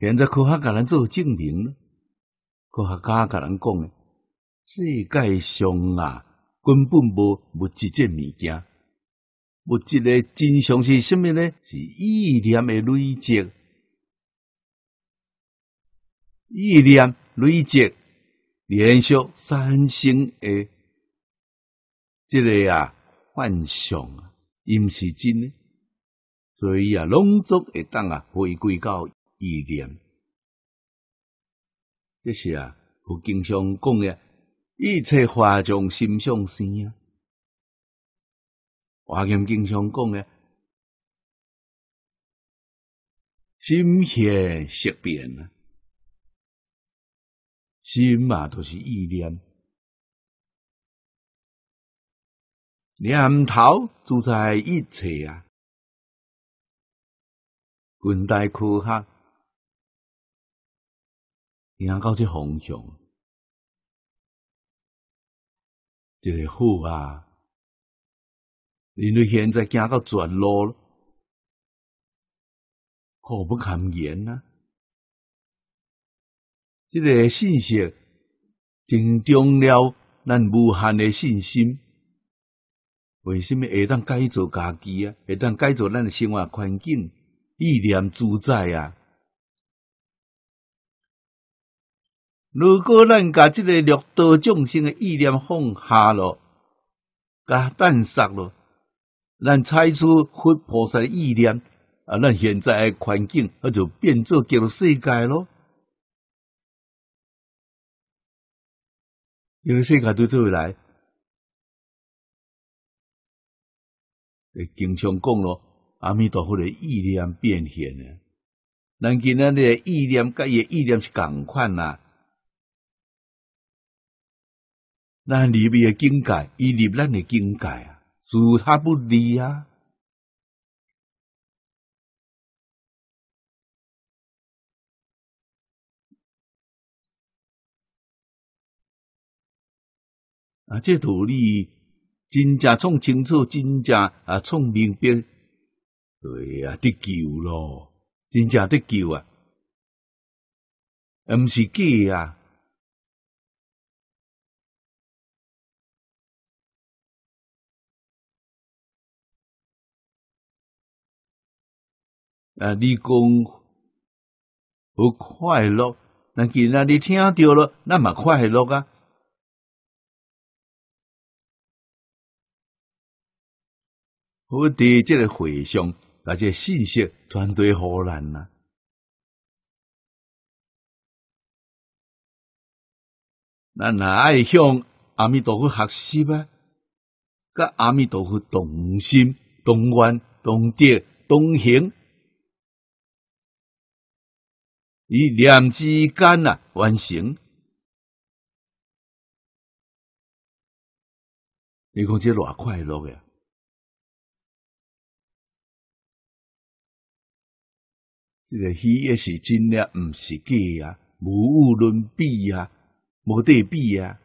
现在科学家人做证明了，科学家人讲世界上啊根本无物质这物件，物质的真相是甚么呢？是意念的累积，意念累积。连续三星的，这个啊幻想啊，因是真呢，所以啊，拢族会当啊回归到意念。这是啊，我经常讲的，一切化众心相生啊，我经常讲的，心现色变啊。心嘛都是意念，念头主宰一切啊。近代科学，行到这方向，这个好啊。因为现在行到绝路了，苦不堪言呐。这个信息，增长了咱武汉的信心。为什么会当改造家己啊？会当改造咱的生活环境？意念主宰啊？如果咱甲即个六道众生的意念放下咯，甲淡杀了，咱拆除佛菩萨的意念啊，咱现在的环境那就变做叫做世界咯。因为世界对对来，会经常讲咯，阿弥陀佛的意念变现啊，今仔日那意念甲伊意念是共款啊，咱入不诶境界，伊入咱诶境界啊，自他不离啊。啊，这道理真正创清楚，真正啊创明白，对呀，得救咯，真正得救啊，啊，毋是假啊。啊，你讲好快乐，那既然你听到了，那么快乐啊。我哋即个回把即个信息传递好难呐。咱那爱向阿弥陀佛学习啊，甲阿弥陀佛同心、同愿、同德、同行，以念之间啊完成。你讲这偌快乐嘅。这个鱼也是真呀，毋是假呀，无物论比呀，无得比呀。